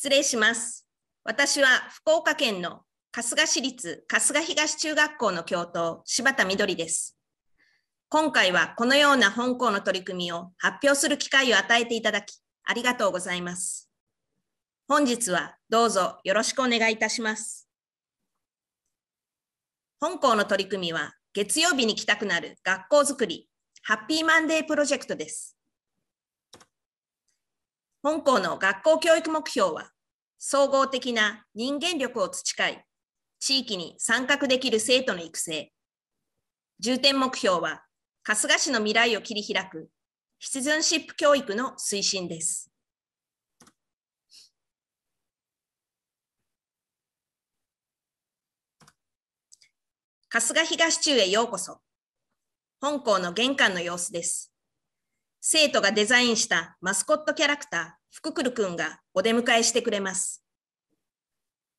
失礼します。私は福岡県の春日市立春日東中学校の教頭、柴田みどりです。今回はこのような本校の取り組みを発表する機会を与えていただき、ありがとうございます。本日はどうぞよろしくお願いいたします。本校の取り組みは月曜日に来たくなる学校づくりハッピーマンデープロジェクトです。本校の学校教育目標は、総合的な人間力を培い、地域に参画できる生徒の育成。重点目標は、春日市の未来を切り開く、シチズンシップ教育の推進です。春日東中へようこそ。本校の玄関の様子です。生徒がデザインしたマスコットキャラクター、福くるくんがお出迎えしてくれます。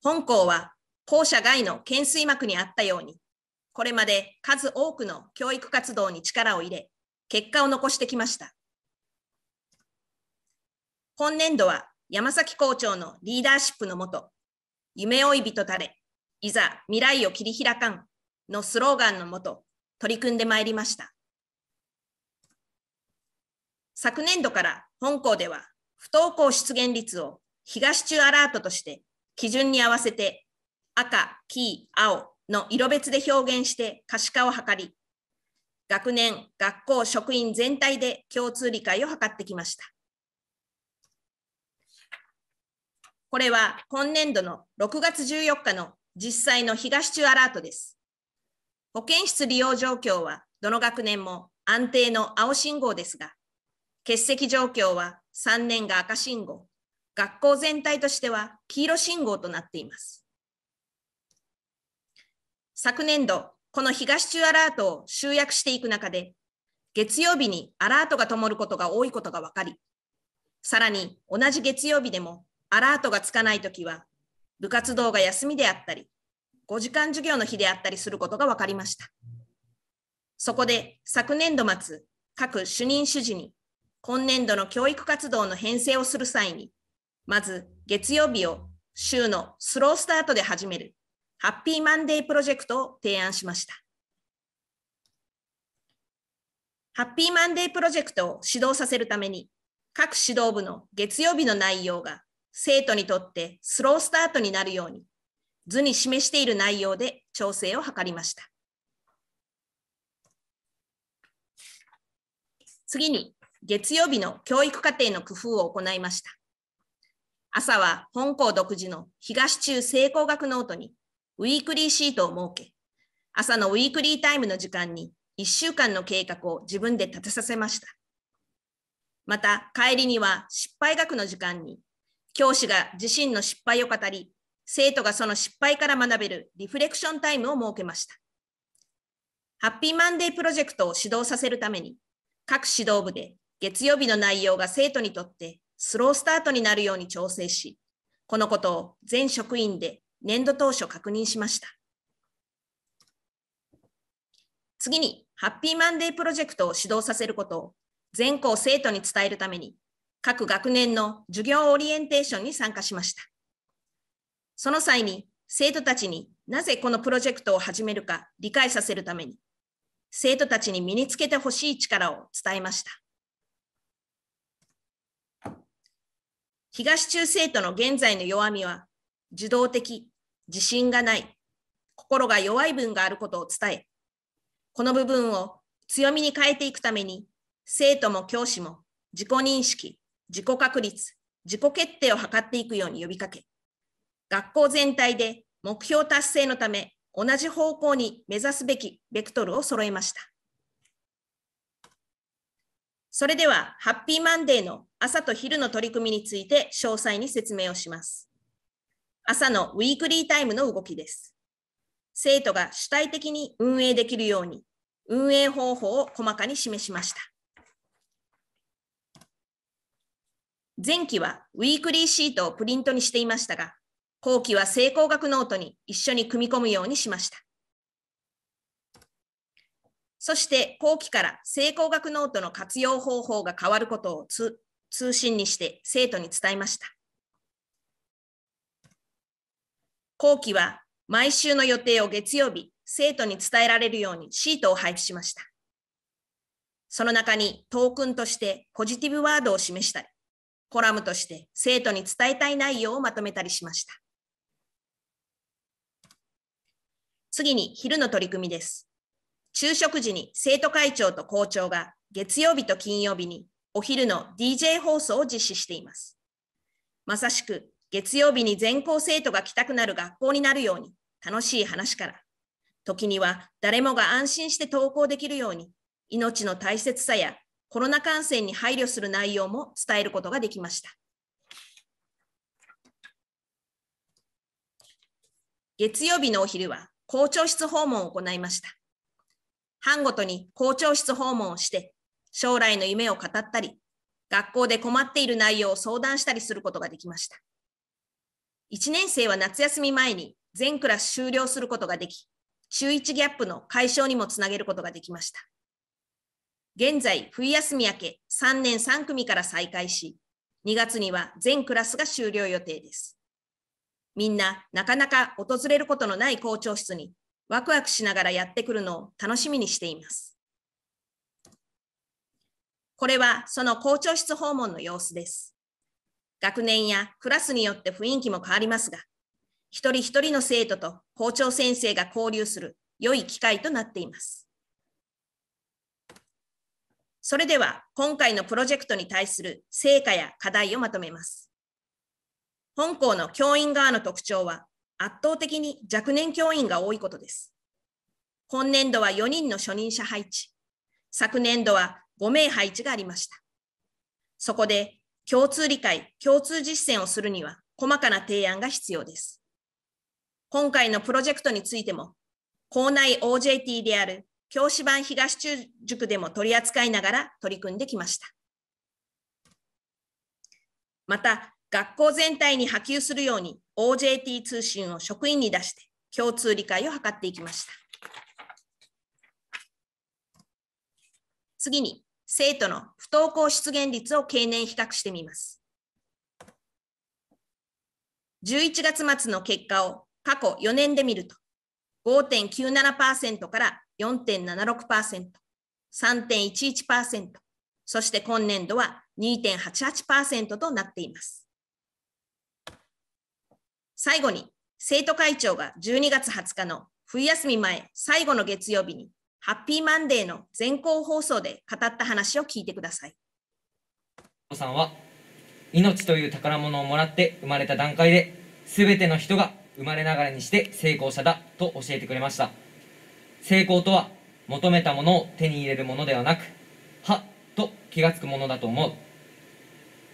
本校は校舎外の懸垂幕にあったように、これまで数多くの教育活動に力を入れ、結果を残してきました。今年度は山崎校長のリーダーシップのもと、夢追い人たれ、いざ未来を切り開かんのスローガンのもと、取り組んでまいりました。昨年度から本校では不登校出現率を東中アラートとして基準に合わせて赤、黄、青の色別で表現して可視化を図り、学年、学校、職員全体で共通理解を図ってきました。これは今年度の6月14日の実際の東中アラートです。保健室利用状況はどの学年も安定の青信号ですが、欠席状況は3年が赤信号、学校全体としては黄色信号となっています。昨年度、この東中アラートを集約していく中で、月曜日にアラートが灯ることが多いことが分かり、さらに同じ月曜日でもアラートがつかないときは、部活動が休みであったり、5時間授業の日であったりすることが分かりました。そこで昨年度末、各主任主事に今年度の教育活動の編成をする際に、まず月曜日を週のスロースタートで始めるハッピーマンデープロジェクトを提案しました。ハッピーマンデープロジェクトを指導させるために、各指導部の月曜日の内容が生徒にとってスロースタートになるように、図に示している内容で調整を図りました。次に、月曜日の教育課程の工夫を行いました。朝は本校独自の東中成功学ノートにウィークリーシートを設け、朝のウィークリータイムの時間に1週間の計画を自分で立てさせました。また帰りには失敗学の時間に教師が自身の失敗を語り、生徒がその失敗から学べるリフレクションタイムを設けました。ハッピーマンデープロジェクトを指導させるために、各指導部で月曜日の内容が生徒にとってスロースタートになるように調整し、このことを全職員で年度当初確認しました。次に、ハッピーマンデープロジェクトを指導させることを全校生徒に伝えるために、各学年の授業オリエンテーションに参加しました。その際に、生徒たちになぜこのプロジェクトを始めるか理解させるために、生徒たちに身につけてほしい力を伝えました。東中生徒の現在の弱みは、受動的、自信がない、心が弱い分があることを伝え、この部分を強みに変えていくために、生徒も教師も自己認識、自己確立、自己決定を図っていくように呼びかけ、学校全体で目標達成のため同じ方向に目指すべきベクトルを揃えました。それでは、ハッピーマンデーの朝と昼の取り組みについて詳細に説明をします。朝のウィークリータイムの動きです。生徒が主体的に運営できるように、運営方法を細かに示しました。前期はウィークリーシートをプリントにしていましたが、後期は成功学ノートに一緒に組み込むようにしました。そして後期から成功学ノートの活用方法が変わることを通信にして生徒に伝えました。後期は毎週の予定を月曜日、生徒に伝えられるようにシートを配布しました。その中にトークンとしてポジティブワードを示したり、コラムとして生徒に伝えたい内容をまとめたりしました。次に昼の取り組みです。昼食時に生徒会長と校長が月曜日と金曜日にお昼の DJ 放送を実施しています。まさしく月曜日に全校生徒が来たくなる学校になるように楽しい話から、時には誰もが安心して登校できるように命の大切さやコロナ感染に配慮する内容も伝えることができました。月曜日のお昼は校長室訪問を行いました。班ごとに校長室訪問をして、将来の夢を語ったり、学校で困っている内容を相談したりすることができました。1年生は夏休み前に全クラス終了することができ、中1ギャップの解消にもつなげることができました。現在、冬休み明け3年3組から再開し、2月には全クラスが終了予定です。みんな、なかなか訪れることのない校長室にワクワクしながらやってくるのを楽しみにしています。これはその校長室訪問の様子です。学年やクラスによって雰囲気も変わりますが、一人一人の生徒と校長先生が交流する良い機会となっています。それでは今回のプロジェクトに対する成果や課題をまとめます。本校の教員側の特徴は圧倒的に若年教員が多いことです。今年度は4人の初任者配置、昨年度は5名配置がありました。そこで共通理解、共通実践をするには細かな提案が必要です。今回のプロジェクトについても、校内 OJT である教師版東中塾でも取り扱いながら取り組んできました。また、学校全体に波及するように OJT 通信を職員に出して共通理解を図っていきました。次に生徒の不登校出現率を経年比較してみます。11月末の結果を過去4年で見ると、5.97%から4.76%、3.11%、そして今年度は2.88%となっています。最後に、生徒会長が12月20日の冬休み前最後の月曜日に、ハッピーマンデーの全校放送で語った話を聞いてください。おさんは命という宝物をもらって生まれた段階で全ての人が生まれながらにして成功者だと教えてくれました成功とは求めたものを手に入れるものではなくはっと気がつくものだと思う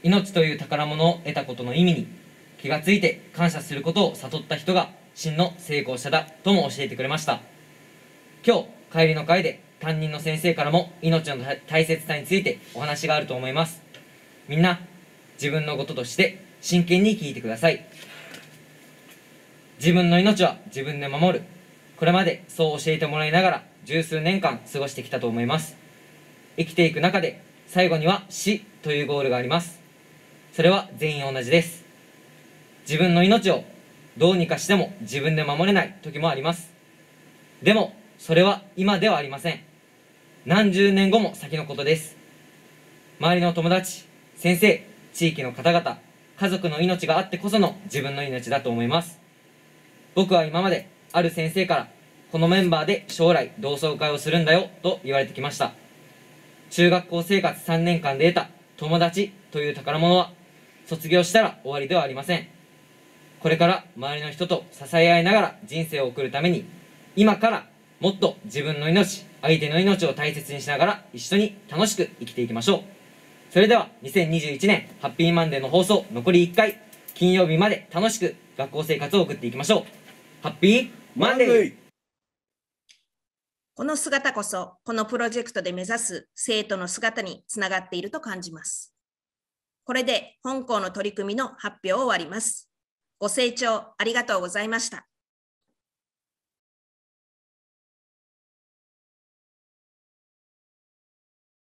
命という宝物を得たことの意味に気がついて感謝することを悟った人が真の成功者だとも教えてくれました今日帰りの会で担任の先生からも命の大切さについてお話があると思いますみんな自分のこととして真剣に聞いてください自分の命は自分で守るこれまでそう教えてもらいながら十数年間過ごしてきたと思います生きていく中で最後には死というゴールがありますそれは全員同じです自分の命をどうにかしても自分で守れない時もありますでもそれは今ではありません何十年後も先のことです周りの友達先生地域の方々家族の命があってこその自分の命だと思います僕は今まである先生からこのメンバーで将来同窓会をするんだよと言われてきました中学校生活3年間で得た友達という宝物は卒業したら終わりではありませんこれから周りの人と支え合いながら人生を送るために今からもっと自分の命相手の命を大切にしながら一緒に楽しく生きていきましょうそれでは2021年ハッピーマンデーの放送残り1回金曜日まで楽しく学校生活を送っていきましょうハッピーマンデーこの姿こそこのプロジェクトで目指す生徒の姿につながっていると感じますこれで本校の取り組みの発表を終わりますご清聴ありがとうございました。